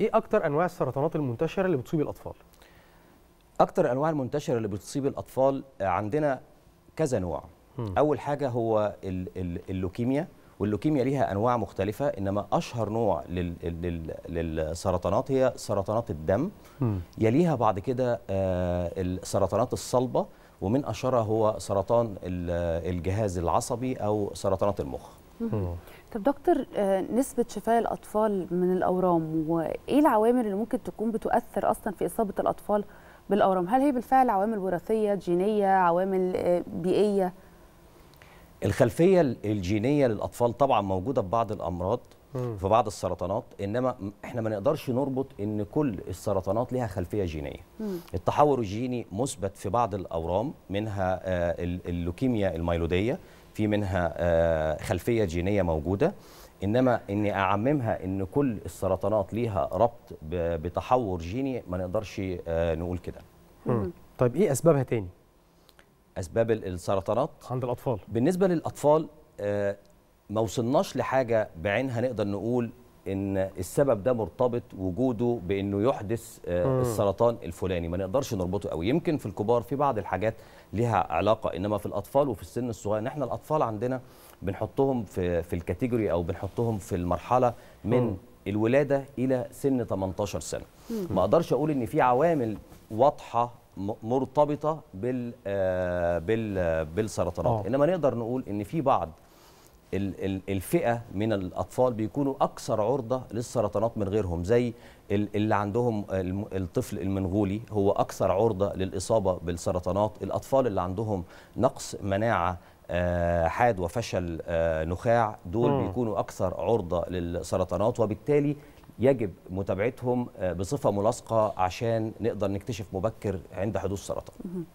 ايه اكتر انواع السرطانات المنتشره اللي بتصيب الاطفال اكتر انواع المنتشره اللي بتصيب الاطفال آه، عندنا كذا نوع م. اول حاجه هو اللوكيميا واللوكيميا ليها انواع مختلفه انما اشهر نوع للسرطانات هي سرطانات الدم يليها بعد كده آه، السرطانات الصلبه ومن اشهرها هو سرطان آه، الجهاز العصبي او سرطانات المخ اه. طب دكتور آه، نسبة شفاء الأطفال من الأورام وإيه العوامل اللي ممكن تكون بتؤثر أصلا في إصابة الأطفال بالأورام هل هي بالفعل عوامل وراثية جينية عوامل آه، بيئية الخلفية الجينية للأطفال طبعا موجودة في بعض الأمراض في بعض السرطانات انما احنا ما نقدرش نربط ان كل السرطانات لها خلفيه جينيه التحور الجيني مثبت في بعض الاورام منها اللوكيميا الميلوديه في منها آه، خلفيه جينيه موجوده انما اني اعممها ان كل السرطانات ليها ربط بتحور جيني ما نقدرش آه، نقول كده طيب ايه اسبابها تاني اسباب السرطانات عند الاطفال بالنسبه للاطفال آه، ما وصلناش لحاجه بعينها نقدر نقول ان السبب ده مرتبط وجوده بانه يحدث آه، السرطان الفلاني ما نقدرش نربطه قوي يمكن في الكبار في بعض الحاجات ليها علاقه انما في الاطفال وفي السن الصغير احنا الاطفال عندنا بنحطهم في في الكاتيجوري او بنحطهم في المرحله من الولاده الى سن 18 سنه ما اقدرش اقول ان في عوامل واضحه مرتبطه بال آه، آه، بالسرطانات انما نقدر نقول ان في بعض الفئه من الاطفال بيكونوا اكثر عرضه للسرطانات من غيرهم زي اللي عندهم الطفل المنغولي هو اكثر عرضه للاصابه بالسرطانات الاطفال اللي عندهم نقص مناعه آه، حاد وفشل آه، نخاع دول بيكونوا اكثر عرضه للسرطانات وبالتالي يجب متابعتهم آه، بصفه ملاصقه عشان نقدر نكتشف مبكر عند حدوث سرطان